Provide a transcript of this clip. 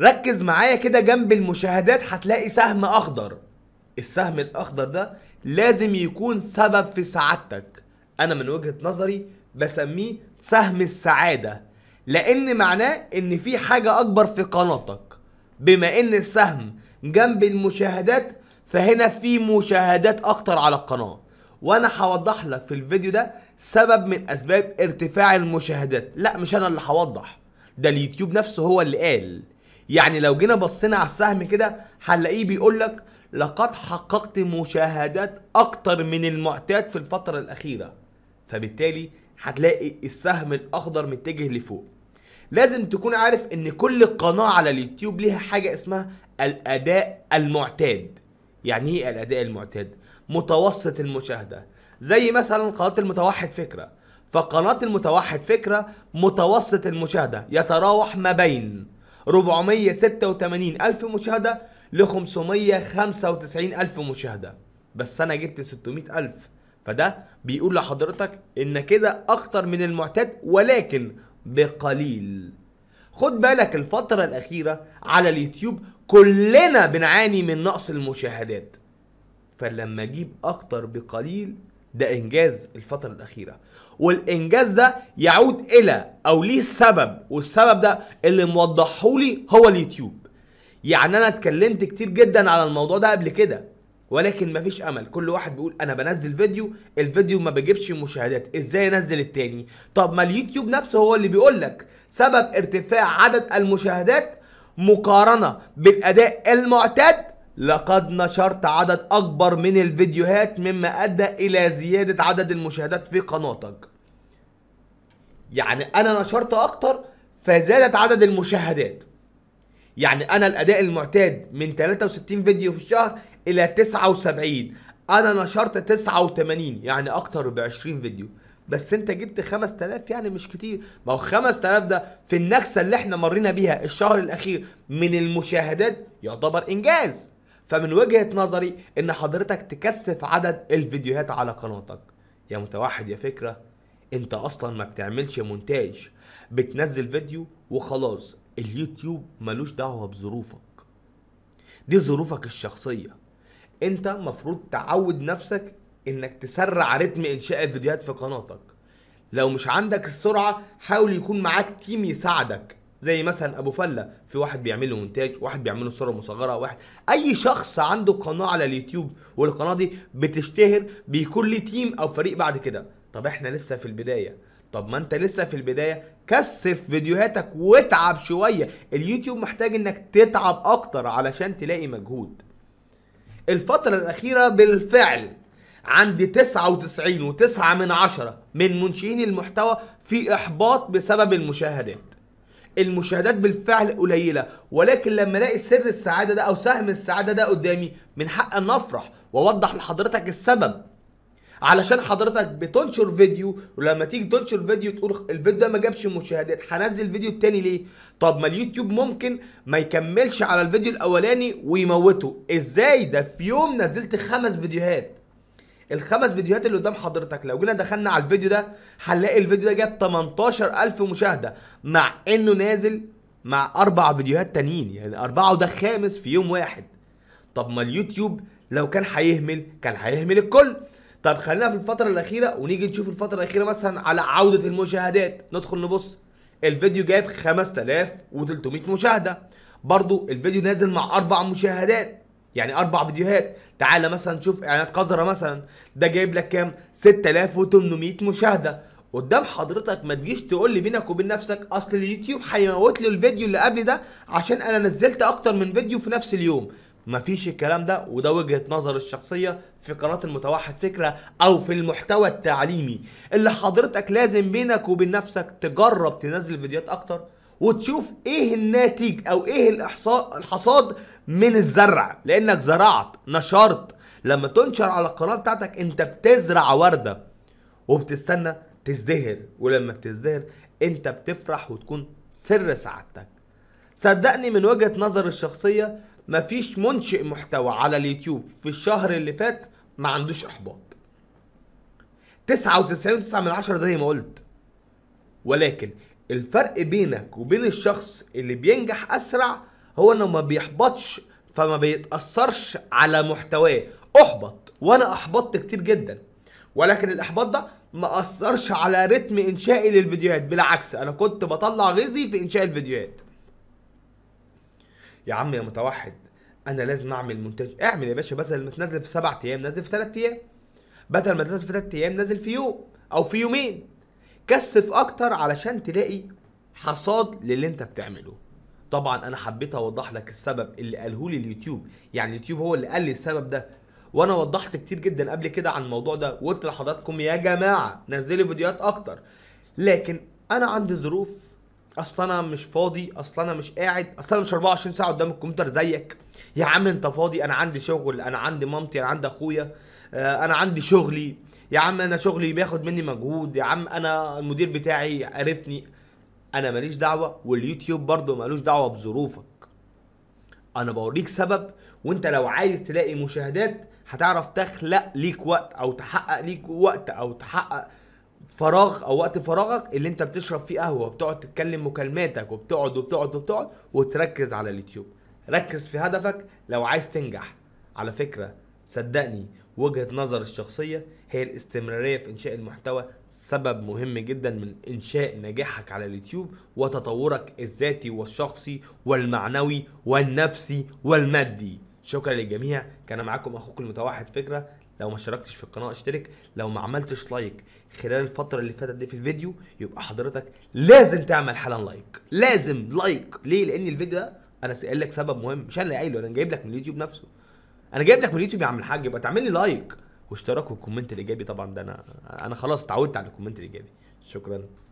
ركز معايا كده جنب المشاهدات هتلاقي سهم اخضر السهم الاخضر ده لازم يكون سبب في سعادتك انا من وجهة نظري بسميه سهم السعادة لان معناه ان في حاجة اكبر في قناتك بما ان السهم جنب المشاهدات فهنا في مشاهدات اكتر على القناة وانا هوضح لك في الفيديو ده سبب من اسباب ارتفاع المشاهدات لا مش انا اللي هوضح ده اليوتيوب نفسه هو اللي قال يعني لو جينا بصينا على السهم كده هنلاقيه بيقول لك لقد حققت مشاهدات اكتر من المعتاد في الفتره الاخيره فبالتالي هتلاقي السهم الاخضر متجه لفوق لازم تكون عارف ان كل قناه على اليوتيوب ليها حاجه اسمها الاداء المعتاد يعني ايه الاداء المعتاد متوسط المشاهده زي مثلا قناه المتوحد فكره فقناه المتوحد فكره متوسط المشاهده يتراوح ما بين 486 ألف مشاهدة ل 595 ألف مشاهدة بس أنا جبت 600 ألف فده بيقول لحضرتك إن كده أكتر من المعتاد ولكن بقليل خد بالك الفترة الأخيرة على اليوتيوب كلنا بنعاني من نقص المشاهدات فلما أجيب أكتر بقليل ده انجاز الفتره الاخيره والانجاز ده يعود الى او ليه سبب والسبب ده اللي موضحهولي هو اليوتيوب يعني انا اتكلمت كتير جدا على الموضوع ده قبل كده ولكن مفيش امل كل واحد بيقول انا بنزل فيديو الفيديو ما بيجيبش مشاهدات ازاي انزل التاني طب ما اليوتيوب نفسه هو اللي بيقول لك سبب ارتفاع عدد المشاهدات مقارنه بالاداء المعتاد لقد نشرت عدد أكبر من الفيديوهات مما أدى إلى زيادة عدد المشاهدات في قناتك يعني أنا نشرت أكتر فزادت عدد المشاهدات يعني أنا الأداء المعتاد من 63 فيديو في الشهر إلى 79 أنا نشرت 89 يعني أكتر ب 20 فيديو بس انت جبت 5000 يعني مش كتير ما هو 5000 ده في النكسه اللي احنا مرينا بيها الشهر الاخير من المشاهدات يعتبر انجاز فمن وجهه نظري ان حضرتك تكثف عدد الفيديوهات على قناتك يا متوحد يا فكره انت اصلا ما بتعملش مونتاج بتنزل فيديو وخلاص اليوتيوب ملوش دعوه بظروفك دي ظروفك الشخصيه انت مفروض تعود نفسك انك تسرع رتم انشاء الفيديوهات في قناتك لو مش عندك السرعه حاول يكون معاك تيم يساعدك زي مثلا ابو فله في واحد بيعمل له مونتاج واحد بيعمل له صوره مصغره واحد اي شخص عنده قناه على اليوتيوب والقناه دي بتشتهر بيكون ليه تيم او فريق بعد كده طب احنا لسه في البدايه طب ما انت لسه في البدايه كثف فيديوهاتك واتعب شويه اليوتيوب محتاج انك تتعب اكتر علشان تلاقي مجهود الفتره الاخيره بالفعل عند 99 و9 من عشرة من منشئين المحتوى في إحباط بسبب المشاهدات المشاهدات بالفعل قليله ولكن لما الاقي سر السعاده ده او سهم السعاده ده قدامي من حق ان افرح واوضح لحضرتك السبب علشان حضرتك بتنشر فيديو ولما تيجي تنشر فيديو تقول الفيديو ده ما جابش مشاهدات هنزل الفيديو التاني ليه طب ما اليوتيوب ممكن ما يكملش على الفيديو الاولاني ويموته ازاي ده في يوم نزلت خمس فيديوهات الخمس فيديوهات اللي قدام حضرتك لو جينا دخلنا على الفيديو ده هنلاقي الفيديو ده جاب 18000 مشاهده مع انه نازل مع اربع فيديوهات تانيين يعني اربعه وده خامس في يوم واحد طب ما اليوتيوب لو كان هيهمل كان هيهمل الكل طب خلينا في الفتره الاخيره ونيجي نشوف الفتره الاخيره مثلا على عوده المشاهدات ندخل نبص الفيديو جايب 5300 مشاهده برضو الفيديو نازل مع اربع مشاهدات يعني اربع فيديوهات تعالى مثلا شوف اعلانات قذره مثلا ده جايب لك كام 6800 مشاهده قدام حضرتك ما تجيش تقول لي بينك وبين نفسك اصل اليوتيوب هيموت له الفيديو اللي قبل ده عشان انا نزلت اكتر من فيديو في نفس اليوم مفيش الكلام ده وده وجهه نظر الشخصيه في قناه المتوحد فكره او في المحتوى التعليمي اللي حضرتك لازم بينك وبين نفسك تجرب تنزل فيديوهات اكتر وتشوف ايه الناتج او ايه الاحصاء الحصاد من الزرع لانك زرعت نشرت لما تنشر على القناه بتاعتك انت بتزرع ورده وبتستنى تزدهر ولما بتزدهر انت بتفرح وتكون سر سعادتك صدقني من وجهه نظر الشخصيه مفيش منشئ محتوى على اليوتيوب في الشهر اللي فات ما عندوش احباط 99.9 من عشرة زي ما قلت ولكن الفرق بينك وبين الشخص اللي بينجح اسرع هو انه ما بيحبطش فما بيتاثرش على محتواه احبط وانا احبطت كتير جدا ولكن الاحباط ده ما اثرش على رتم انشائي للفيديوهات بالعكس انا كنت بطلع غيظي في انشاء الفيديوهات يا عم يا متوحد انا لازم اعمل مونتاج اعمل يا باشا بدل ما تنزل في سبع ايام نزل في ثلاث ايام بدل ما تنزل في ثلاث ايام نزل في يوم او في يومين كثف اكتر علشان تلاقي حصاد للي انت بتعمله طبعا انا حبيت اوضح لك السبب اللي قاله لي اليوتيوب يعني اليوتيوب هو اللي قال لي السبب ده وانا وضحت كتير جدا قبل كده عن الموضوع ده وقلت لحضراتكم يا جماعه نزلوا فيديوهات اكتر لكن انا عندي ظروف اصل انا مش فاضي اصل انا مش قاعد اصل انا مش 24 ساعه قدام الكمبيوتر زيك يا عم انت فاضي انا عندي شغل انا عندي مامتي انا عندي اخويا آه، انا عندي شغلي يا عم انا شغلي بياخد مني مجهود يا عم انا المدير بتاعي عرفني انا ماليش دعوه واليوتيوب برضه مالوش دعوه بظروفك انا بوريك سبب وانت لو عايز تلاقي مشاهدات هتعرف تخلق ليك وقت او تحقق ليك وقت او تحقق فراغ او وقت فراغك اللي انت بتشرب فيه قهوه وبتقعد تتكلم مكالماتك وبتقعد وبتقعد وبتقعد وتركز على اليوتيوب ركز في هدفك لو عايز تنجح على فكره صدقني وجهة نظر الشخصية هي الاستمرارية في إنشاء المحتوى سبب مهم جدا من إنشاء نجاحك على اليوتيوب وتطورك الذاتي والشخصي والمعنوي والنفسي والمادي شكرا للجميع كان معاكم أخوكم المتوحد فكرة لو ما شاركتش في القناة اشترك لو ما عملتش لايك خلال الفترة اللي فاتت دي في الفيديو يبقى حضرتك لازم تعمل حالا لايك لازم لايك ليه لأن الفيديو ده أنا سألك سبب مهم مش أنا اللي قايله أنا جايب لك من اليوتيوب نفسه انا جايب لك من اليوتيوب يا عم الحاج يبقى تعمل لي لايك واشتراك والكومنت الايجابي طبعا ده انا انا خلاص اتعودت على الكومنت الايجابي شكرا